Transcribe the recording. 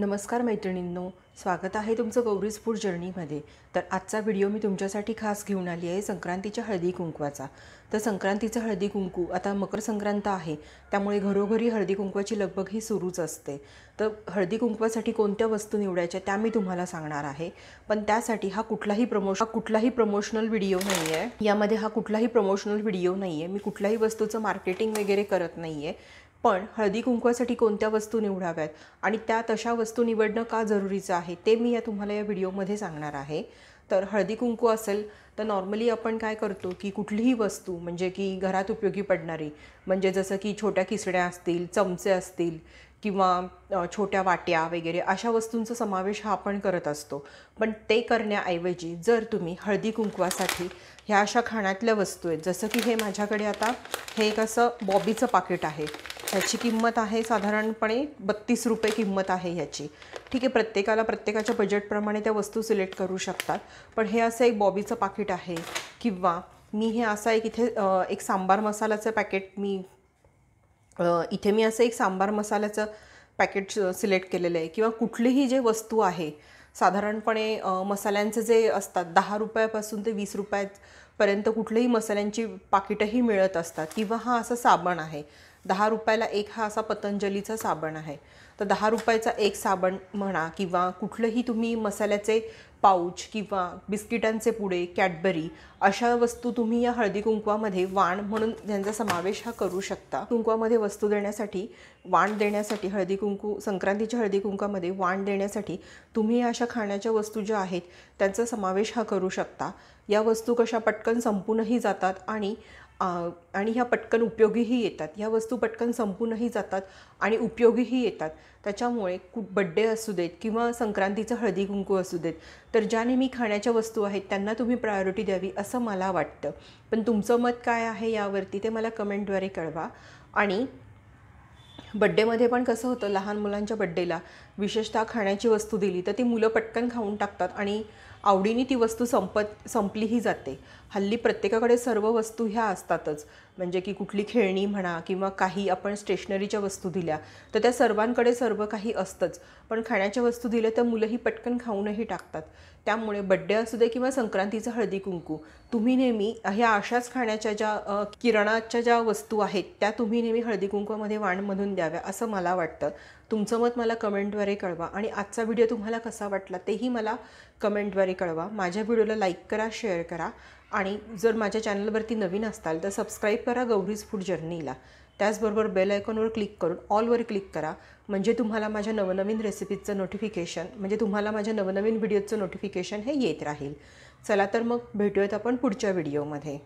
नमस्कार मैत्रिणींनो स्वागत आहे तुमचं गौरीज फूड जर्नीमध्ये तर आजचा व्हिडिओ मी तुमच्यासाठी खास घेऊन आली आहे संक्रांतीच्या हळदी कुंकवाचा तर संक्रांतीचा हळदी कुंकू आता मकर संक्रांत आहे त्यामुळे घरोघरी हळदी कुंकवाची लगबग ही सुरूच असते तर हळदी कुंकवासाठी कोणत्या वस्तू निवडायच्या त्या मी तुम्हाला सांगणार आहे पण त्यासाठी हा कुठलाही प्रमोश कुठलाही प्रमोशनल व्हिडिओ नाही आहे यामध्ये हा कुठलाही प्रमोशनल व्हिडिओ नाही आहे मी कुठल्याही वस्तूचं मार्केटिंग वगैरे करत नाही आहे पण हळदी कुंकवासाठी कोणत्या वस्तू निवडाव्यात आणि त्या तशा वस्तू निवडणं का जरुरीचं आहे ते मी या तुम्हाला या व्हिडिओमध्ये सांगणार आहे तर हळदी कुंकू असेल तर नॉर्मली आपण काय करतो की कुठलीही वस्तू म्हणजे की घरात उपयोगी पडणारी म्हणजे जसं की छोट्या खिसड्या असतील चमचे असतील किंवा छोट्या वाट्या वगैरे अशा वस्तूंचा समावेश हा आपण करत असतो पण ते करण्याऐवजी जर तुम्ही हळदी कुंकवासाठी ह्या अशा खाण्यातल्या वस्तू आहेत जसं की हे माझ्याकडे आता हे एक असं बॉबीचं पाकिट आहे ह्याची किंमत आहे साधारणपणे बत्तीस रुपये किंमत आहे ह्याची ठीक आहे प्रत्येकाला प्रत्येकाच्या बजेटप्रमाणे त्या वस्तू सिलेक्ट करू शकतात पण हे असं एक बॉबीचं पाकिट आहे किंवा मी हे असं एक इथे एक सांबार मसाल्याचं पॅकेट मी इथे मी असं एक सांबार मसाल्याचं पॅकेट सिलेक्ट केलेलं आहे किंवा कुठलीही जे वस्तू आहे साधारणपणे मसाल्यांचं जे असतात दहा रुपयापासून ते वीस रुपयापर्यंत कुठलेही मसाल्यांची पाकिटंही मिळत असतात किंवा हा असा साबण आहे दहा रुपयाला एक हा असा पतंजलीचा साबण आहे तर दहा रुपयाचा एक साबण म्हणा किंवा कुठलंही तुम्ही मसाल्याचे पाऊच किंवा बिस्किटांचे पुडे कॅडबरी अशा वस्तू तुम्ही या हळदी कुंकवामध्ये वाण म्हणून ज्यांचा समावेश हा करू शकता कुंकवामध्ये वस्तू देण्यासाठी वाण देण्यासाठी हळदी कुंकू संक्रांतीच्या हळदी कुंकवामध्ये वाण देण्यासाठी तुम्ही अशा खाण्याच्या वस्तू ज्या आहेत त्यांचा समावेश हा करू शकता या वस्तू कशा पटकन संपूनही जातात आणि आणि ह्या पटकन उपयोगीही येतात ह्या वस्तू पटकन संपूनही जातात आणि उपयोगीही येतात त्याच्यामुळे कु बड्डे असू देत किंवा संक्रांतीचं हळदी कुंकू असू देत तर ज्या नेहमी खाण्याच्या वस्तू आहेत त्यांना तुम्ही प्रायोरिटी द्यावी असं मला वाटतं पण तुमचं मत काय आहे यावरती ते मला कमेंटद्वारे कळवा आणि बड्डेमध्ये पण कसं होतं लहान मुलांच्या बड्डेला विशेषतः खाण्याची वस्तू दिली तर ती मुलं पटकन खाऊन टाकतात आणि आवडीने ती वस्तू संपत संपलीही जाते हल्ली प्रत्येकाकडे सर्व वस्तू ह्या असतातच म्हणजे की कुठली खेळणी म्हणा किंवा काही आपण स्टेशनरीच्या वस्तू दिल्या तर त्या सर्वांकडे सर्व काही असतंच पण खाण्याच्या वस्तू दिल्या तर मुलंही पटकन खाऊनही टाकतात त्यामुळे बड्डे असू दे किंवा संक्रांतीचं हळदी कुंकू तुम्ही नेहमी ह्या अशाच खाण्याच्या ज्या किराणाच्या ज्या वस्तू आहेत त्या तुम्ही नेहमी हळदी कुंकूमध्ये वाणमधून द्याव्या असं मला वाटतं तुमचं मत मला कमेंटद्वारे कळवा आणि आजचा व्हिडिओ तुम्हाला कसा वाटला तेही मला कमेंटद्वारे कळवा माझ्या व्हिडिओला लाईक करा शेअर करा आणि जर माझ्या चॅनलवरती नवीन असताल तर सबस्क्राईब करा गौरीज फूड जर्नीला त्याचबरोबर बेल आयकॉनवर क्लिक करून ऑलवर क्लिक करा म्हणजे तुम्हाला माझ्या नवनवीन रेसिपीजचं नोटिफिकेशन म्हणजे तुम्हाला माझ्या नवनवीन व्हिडिओचं नोटिफिकेशन हे येत राहील चला तर मग भेटूयात आपण पुढच्या व्हिडिओमध्ये